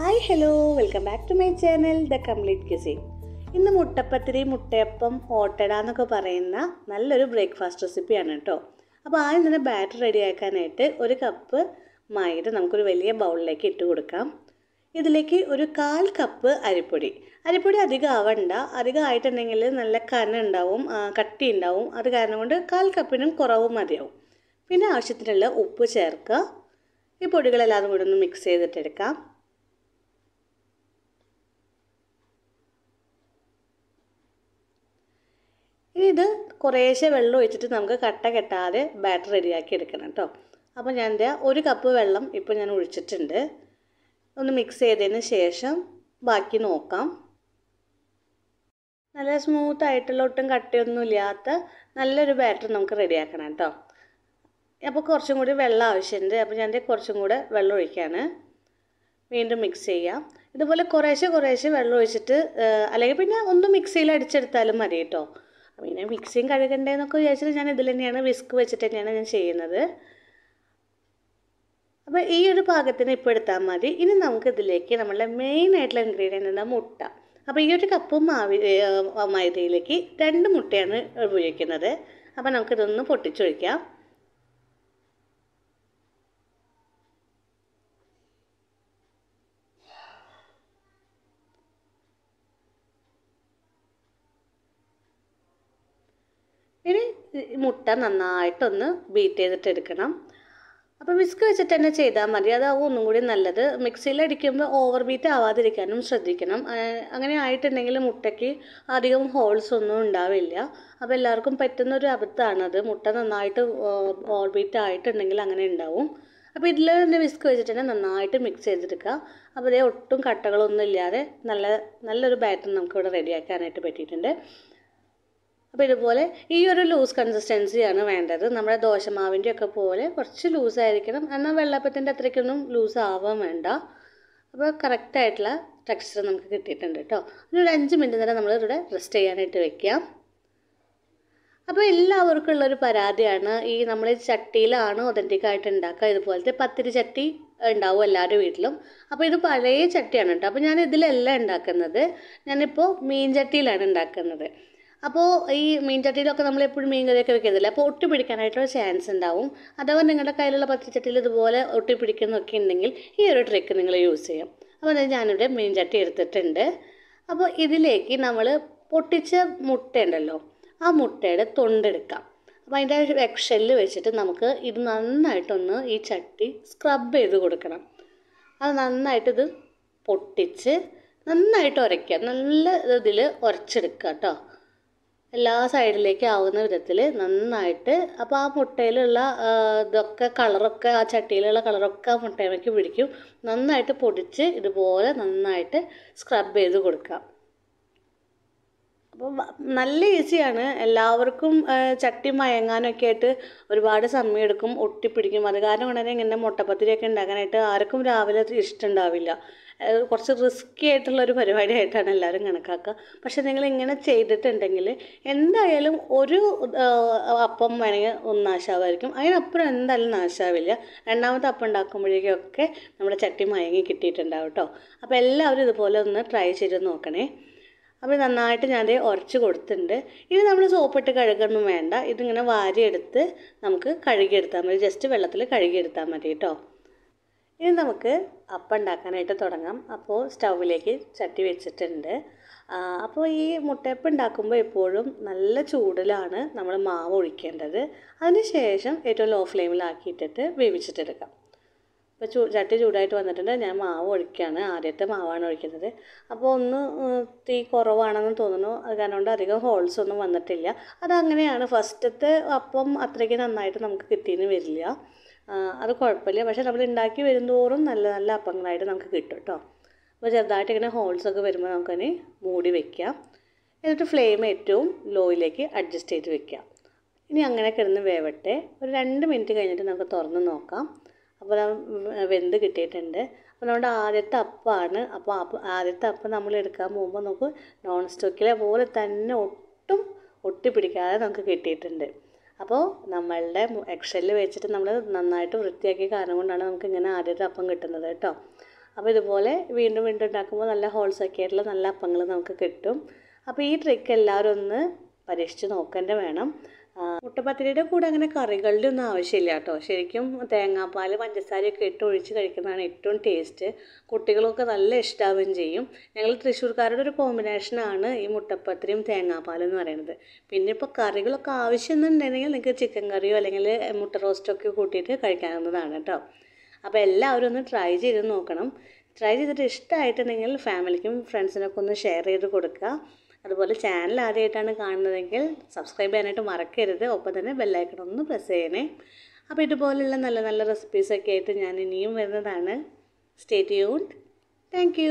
hi hello welcome back to my channel the complete cuisine ഇന്ന് മുട്ടപ്പത്തിരി മുട്ടയപ്പം ഓട്ടട എന്നൊക്കെ പറയുന്ന നല്ലൊരു ബ്രേക്ക്ഫാസ്റ്റ് റെസിപ്പിയാണ് കേട്ടോ അപ്പോൾ ആദ്യം തന്നെ ബാറ്റർ റെഡിയാക്കാനായിട്ട് ഒരു കപ്പ് മൈദ നമുക്കൊരു വലിയ ബൗളിലേക്ക് ഇട്ട് കൊടുക്കാം ഇതിലേക്ക് ഒരു കാൽ കപ്പ് അരിപ്പൊടി അരിപ്പൊടി അധികം ആവണ്ട അധികം ആയിട്ടുണ്ടെങ്കിൽ നല്ല കന ഉണ്ടാവും കട്ടി ഉണ്ടാവും അത് കാരണം കൊണ്ട് കാൽ കപ്പിനും കുറവ് മതിയാവും പിന്നെ ആവശ്യത്തിനുള്ള ഉപ്പ് ചേർക്കുക ഈ പൊടികളെല്ലാം കൂടെ ഒന്ന് മിക്സ് ചെയ്തിട്ടെടുക്കാം ഇത് കുറേശ്ശെ വെള്ളം ഒഴിച്ചിട്ട് നമുക്ക് കട്ട കെട്ടാതെ ബാറ്റർ റെഡിയാക്കി എടുക്കണം കേട്ടോ അപ്പോൾ ഞാൻ എന്താ ഒരു കപ്പ് വെള്ളം ഇപ്പോൾ ഞാൻ ഒഴിച്ചിട്ടുണ്ട് ഒന്ന് മിക്സ് ചെയ്തതിന് ശേഷം ബാക്കി നോക്കാം നല്ല സ്മൂത്ത് ആയിട്ടുള്ള ഒട്ടും കട്ടയൊന്നും ഇല്ലാത്ത നല്ലൊരു ബാറ്റർ നമുക്ക് റെഡിയാക്കണം കേട്ടോ അപ്പോൾ കുറച്ചും കൂടി വെള്ളം ആവശ്യമുണ്ട് അപ്പോൾ ഞാൻ കുറച്ചും കൂടെ വെള്ളം ഒഴിക്കുകയാണ് വീണ്ടും മിക്സ് ചെയ്യാം ഇതുപോലെ കുറേശ്ശെ കുറേശ്ശെ വെള്ളം ഒഴിച്ചിട്ട് അല്ലെങ്കിൽ പിന്നെ ഒന്ന് മിക്സിയിൽ അടിച്ചെടുത്താലും മതി കേട്ടോ പിന്നെ മിക്സിയും കഴുകണ്ടേ എന്നൊക്കെ വിചാരിച്ചിട്ട് ഞാൻ ഇതിൽ തന്നെയാണ് വിസ്ക് വെച്ചിട്ട് തന്നെയാണ് ഞാൻ ചെയ്യുന്നത് അപ്പോൾ ഈ ഒരു പാകത്തിന് ഇപ്പോൾ എടുത്താൽ മതി ഇനി നമുക്ക് ഇതിലേക്ക് നമ്മളുടെ മെയിൻ ആയിട്ടുള്ള ഇൻഗ്രീഡിയൻ്റ് എന്താ മുട്ട അപ്പോൾ ഈ ഒരു കപ്പ് മാവി മൈദയിലേക്ക് രണ്ട് മുട്ടയാണ് ഉപയോഗിക്കുന്നത് അപ്പോൾ നമുക്കിതൊന്ന് പൊട്ടിച്ചൊഴിക്കാം മുട്ട നന്നായിട്ടൊന്ന് ബീറ്റ് ചെയ്തിട്ട് എടുക്കണം അപ്പോൾ വിസ്ക് വെച്ചിട്ട് തന്നെ ചെയ്താൽ മതി അതാവും ഒന്നും കൂടി നല്ലത് അടിക്കുമ്പോൾ ഓവർ ബീറ്റ് ആവാതിരിക്കാനും ശ്രദ്ധിക്കണം അങ്ങനെ ആയിട്ടുണ്ടെങ്കിൽ മുട്ടയ്ക്ക് അധികം ഹോൾസ് ഒന്നും ഉണ്ടാവില്ല അപ്പോൾ എല്ലാവർക്കും പറ്റുന്ന ഒരു അബദ്ധമാണത് മുട്ട നന്നായിട്ട് ഓവർ ബീറ്റ് ആയിട്ടുണ്ടെങ്കിൽ അങ്ങനെ ഉണ്ടാവും അപ്പോൾ ഇതിൽ തന്നെ വിസ്ക് വെച്ചിട്ട് തന്നെ നന്നായിട്ട് മിക്സ് ചെയ്തെടുക്കുക അപ്പോൾ ഇതേ ഒട്ടും കട്ടകളൊന്നും ഇല്ലാതെ നല്ല നല്ലൊരു ബാറ്റർ നമുക്കിവിടെ റെഡിയാക്കാനായിട്ട് പറ്റിയിട്ടുണ്ട് അപ്പോൾ ഇതുപോലെ ഈ ഒരു ലൂസ് കൺസിസ്റ്റൻസിയാണ് വേണ്ടത് നമ്മുടെ ദോശമാവിൻ്റെ ഒക്കെ പോലെ കുറച്ച് ലൂസായിരിക്കണം എന്നാൽ വെള്ളപ്പത്തിൻ്റെ അത്രയ്ക്കൊന്നും ലൂസ് ആവാൻ വേണ്ട അപ്പോൾ കറക്റ്റായിട്ടുള്ള ടെക്സ്ചർ നമുക്ക് കിട്ടിയിട്ടുണ്ട് കേട്ടോ ഒരു അഞ്ച് മിനിറ്റ് നേരം നമ്മളിവിടെ റെസ്റ്റ് ചെയ്യാനായിട്ട് വെക്കാം അപ്പോൾ എല്ലാവർക്കും ഉള്ളൊരു പരാതിയാണ് ഈ നമ്മൾ ചട്ടിയിലാണ് ഒതൻറ്റിക് ആയിട്ട് ഉണ്ടാക്കുക ഇതുപോലത്തെ പത്തിരി ചട്ടി ഉണ്ടാവും എല്ലാവരുടെ വീട്ടിലും അപ്പോൾ ഇത് പഴയ ചട്ടിയാണ് കേട്ടോ അപ്പോൾ ഞാൻ ഇതിലല്ല ഉണ്ടാക്കുന്നത് ഞാനിപ്പോൾ മീൻ ചട്ടിയിലാണ് ഉണ്ടാക്കുന്നത് അപ്പോൾ ഈ മീൻ ചട്ടിയിലൊക്കെ നമ്മൾ എപ്പോഴും മീൻ കറിയൊക്കെ വെക്കരുതല്ലേ അപ്പോൾ ഒട്ടി പിടിക്കാനായിട്ടുള്ള ചാൻസ് ഉണ്ടാവും അഥവാ നിങ്ങളുടെ കയ്യിലുള്ള പത്തിച്ചട്ടിയിൽ ഇതുപോലെ ഒട്ടി പിടിക്കുന്നൊക്കെ ഉണ്ടെങ്കിൽ ഈ ഒരു ട്രിക്ക് നിങ്ങൾ യൂസ് ചെയ്യാം അപ്പോൾ അതായത് ഞാനിവിടെ മീൻ ചട്ടി എടുത്തിട്ടുണ്ട് അപ്പോൾ ഇതിലേക്ക് നമ്മൾ പൊട്ടിച്ച മുട്ട ഉണ്ടല്ലോ ആ മുട്ടയുടെ തൊണ്ടെടുക്കാം അപ്പോൾ അതിൻ്റെ ഒരു എക്ഷെല്ല് വെച്ചിട്ട് നമുക്ക് ഇത് നന്നായിട്ടൊന്ന് ഈ ചട്ടി സ്ക്രബ് ചെയ്ത് കൊടുക്കണം അത് നന്നായിട്ടിത് പൊട്ടിച്ച് നന്നായിട്ട് ഉരയ്ക്കുക നല്ല ഇതിൽ ഉരച്ചെടുക്കുക കേട്ടോ എല്ലാ സൈഡിലേക്ക് ആവുന്ന വിധത്തിൽ നന്നായിട്ട് അപ്പം ആ മുട്ടയിലുള്ള ഇതൊക്കെ കളറൊക്കെ ആ ചട്ടിയിലുള്ള കളറൊക്കെ ആ മുട്ടയിലേക്ക് പിടിക്കും നന്നായിട്ട് പൊടിച്ച് ഇതുപോലെ നന്നായിട്ട് സ്ക്രബ് ചെയ്ത് കൊടുക്കാം അപ്പോൾ നല്ല ഈസിയാണ് എല്ലാവർക്കും ചട്ടി മയങ്ങാനൊക്കെ ആയിട്ട് ഒരുപാട് സമയമെടുക്കും ഒട്ടിപ്പിടിക്കും അത് കാരണം ഉടനെ ഇങ്ങനെ മുട്ടപ്പത്തിരിയൊക്കെ ഉണ്ടാക്കാനായിട്ട് ആർക്കും രാവിലെ ഇഷ്ടം ഉണ്ടാവില്ല കുറച്ച് റിസ്ക്കി ആയിട്ടുള്ളൊരു പരിപാടിയായിട്ടാണ് എല്ലാവരും കണക്കാക്കുക പക്ഷെ നിങ്ങൾ ഇങ്ങനെ ചെയ്തിട്ടുണ്ടെങ്കിൽ എന്തായാലും ഒരു അപ്പം വേണമെങ്കിൽ ഒന്ന് നാശാവായിരിക്കും അതിനപ്പുറം എന്തായാലും നാശാവില്ല രണ്ടാമത്തെ അപ്പം ഉണ്ടാക്കുമ്പോഴേക്കൊക്കെ നമ്മുടെ ചട്ടി മയങ്ങി കിട്ടിയിട്ടുണ്ടാവും കേട്ടോ അപ്പോൾ എല്ലാവരും ഇതുപോലെ ഒന്ന് ട്രൈ ചെയ്ത് നോക്കണേ അപ്പോൾ നന്നായിട്ട് ഞാനത് ഉരച്ച് കൊടുത്തിട്ടുണ്ട് ഇനി നമ്മൾ സോപ്പിട്ട് കഴുകൊന്നും വേണ്ട ഇതിങ്ങനെ വാരിയെടുത്ത് നമുക്ക് കഴുകിയെടുത്താൽ മതി ജസ്റ്റ് വെള്ളത്തിൽ കഴുകിയെടുത്താൽ മതി കേട്ടോ ഇനി നമുക്ക് അപ്പം ഉണ്ടാക്കാനായിട്ട് തുടങ്ങാം അപ്പോൾ സ്റ്റൗവിലേക്ക് ചട്ടി വെച്ചിട്ടുണ്ട് അപ്പോൾ ഈ മുട്ടയപ്പം ഉണ്ടാക്കുമ്പോൾ എപ്പോഴും നല്ല ചൂടിലാണ് നമ്മൾ മാവ് ഒഴിക്കേണ്ടത് അതിന് ശേഷം ഏറ്റവും ലോ ഫ്ലെയിമിലാക്കിയിട്ടിട്ട് വേവിച്ചിട്ടെടുക്കാം ഇപ്പോൾ ചൂ ചട്ടി ചൂടായിട്ട് വന്നിട്ടുണ്ട് ഞാൻ മാവ് ഒഴിക്കുകയാണ് ആദ്യത്തെ മാവാണ് ഒഴിക്കുന്നത് അപ്പോൾ ഒന്ന് തീ കുറവാണെന്ന് തോന്നുന്നു അത് കാരണം കൊണ്ട് അധികം ഹോൾസ് ഒന്നും വന്നിട്ടില്ല അതങ്ങനെയാണ് ഫസ്റ്റത്തെ അപ്പം അത്രയ്ക്ക് നന്നായിട്ട് നമുക്ക് കിട്ടിയെന്ന് വരില്ല അത് കുഴപ്പമില്ല പക്ഷേ നമ്മൾ ഉണ്ടാക്കി വരുന്തോറും നല്ല നല്ല അപ്പങ്ങളായിട്ട് നമുക്ക് കിട്ടും കേട്ടോ അപ്പോൾ ചെറുതായിട്ട് ഇങ്ങനെ ഹോൾസൊക്കെ വരുമ്പോൾ നമുക്കതിന് മൂടി വയ്ക്കാം എന്നിട്ട് ഫ്ലെയിം ഏറ്റവും ലോയിലേക്ക് അഡ്ജസ്റ്റ് ചെയ്ത് വെക്കാം ഇനി അങ്ങനെ കിടന്ന് വേവട്ടെ ഒരു രണ്ട് മിനിറ്റ് കഴിഞ്ഞിട്ട് നമുക്ക് തുറന്ന് നോക്കാം അപ്പോൾ വെന്ത് കിട്ടിയിട്ടുണ്ട് അപ്പോൾ നമ്മുടെ ആദ്യത്തെ അപ്പമാണ് അപ്പോൾ ആദ്യത്തെ അപ്പം നമ്മൾ എടുക്കാൻ പോകുമ്പോൾ നമുക്ക് നോൺ സ്റ്റോക്കിലെ പോലെ തന്നെ ഒട്ടും ഒട്ടിപ്പിടിക്കാതെ നമുക്ക് കിട്ടിയിട്ടുണ്ട് അപ്പോൾ നമ്മളുടെ എക്സലിൽ വെച്ചിട്ട് നമ്മൾ നന്നായിട്ട് വൃത്തിയാക്കിയ കാരണം കൊണ്ടാണ് നമുക്ക് ഇങ്ങനെ ആദ്യത്തെ അപ്പം കിട്ടുന്നത് കേട്ടോ അപ്പോൾ ഇതുപോലെ വീണ്ടും വീണ്ടും ഉണ്ടാക്കുമ്പോൾ നല്ല ഹോൾസൊക്കെ ആയിട്ടുള്ള നല്ല അപ്പങ്ങൾ നമുക്ക് കിട്ടും അപ്പോൾ ഈ ട്രിക്ക് എല്ലാവരും ഒന്ന് പരീക്ഷിച്ച് നോക്കേണ്ട വേണം മുട്ടപ്പത്തിരിയുടെ കൂടെ അങ്ങനെ കറികളുടെ ഒന്നും ആവശ്യമില്ല കേട്ടോ ശരിക്കും തേങ്ങാപ്പാൽ പഞ്ചസാരയൊക്കെ ഇട്ട് ഒഴിച്ച് കഴിക്കുന്നതാണ് ഏറ്റവും ടേസ്റ്റ് കുട്ടികളൊക്കെ നല്ല ഇഷ്ടാവുകയും ചെയ്യും ഞങ്ങൾ തൃശ്ശൂർക്കാരുടെ ഒരു കോമ്പിനേഷനാണ് ഈ മുട്ടപ്പത്തിരിയും തേങ്ങാപ്പാലും എന്ന് പറയുന്നത് പിന്നെ ഇപ്പോൾ കറികളൊക്കെ ആവശ്യമെന്നുണ്ടെങ്കിൽ നിങ്ങൾക്ക് ചിക്കൻ കറിയോ അല്ലെങ്കിൽ മുട്ട റോസ്റ്റൊക്കെ കൂട്ടിയിട്ട് കഴിക്കാവുന്നതാണ് കേട്ടോ അപ്പോൾ എല്ലാവരും ഒന്ന് ട്രൈ ചെയ്ത് നോക്കണം ട്രൈ ചെയ്തിട്ട് ഇഷ്ടമായിട്ടുണ്ടെങ്കിൽ ഫാമിലിക്കും ഫ്രണ്ട്സിനൊക്കെ ഒന്ന് ഷെയർ ചെയ്ത് കൊടുക്കുക അതുപോലെ ചാനൽ ആദ്യമായിട്ടാണ് കാണുന്നതെങ്കിൽ സബ്സ്ക്രൈബ് ചെയ്യാനായിട്ട് മറക്കരുത് ഒപ്പം തന്നെ ബെല്ലൈക്കൺ ഒന്ന് പ്രസ് ചെയ്യണേ അപ്പോൾ ഇതുപോലെയുള്ള നല്ല നല്ല റെസിപ്പീസൊക്കെ ആയിട്ട് ഞാൻ ഇനിയും വരുന്നതാണ് സ്റ്റേ ട്യൂൺഡ് താങ്ക്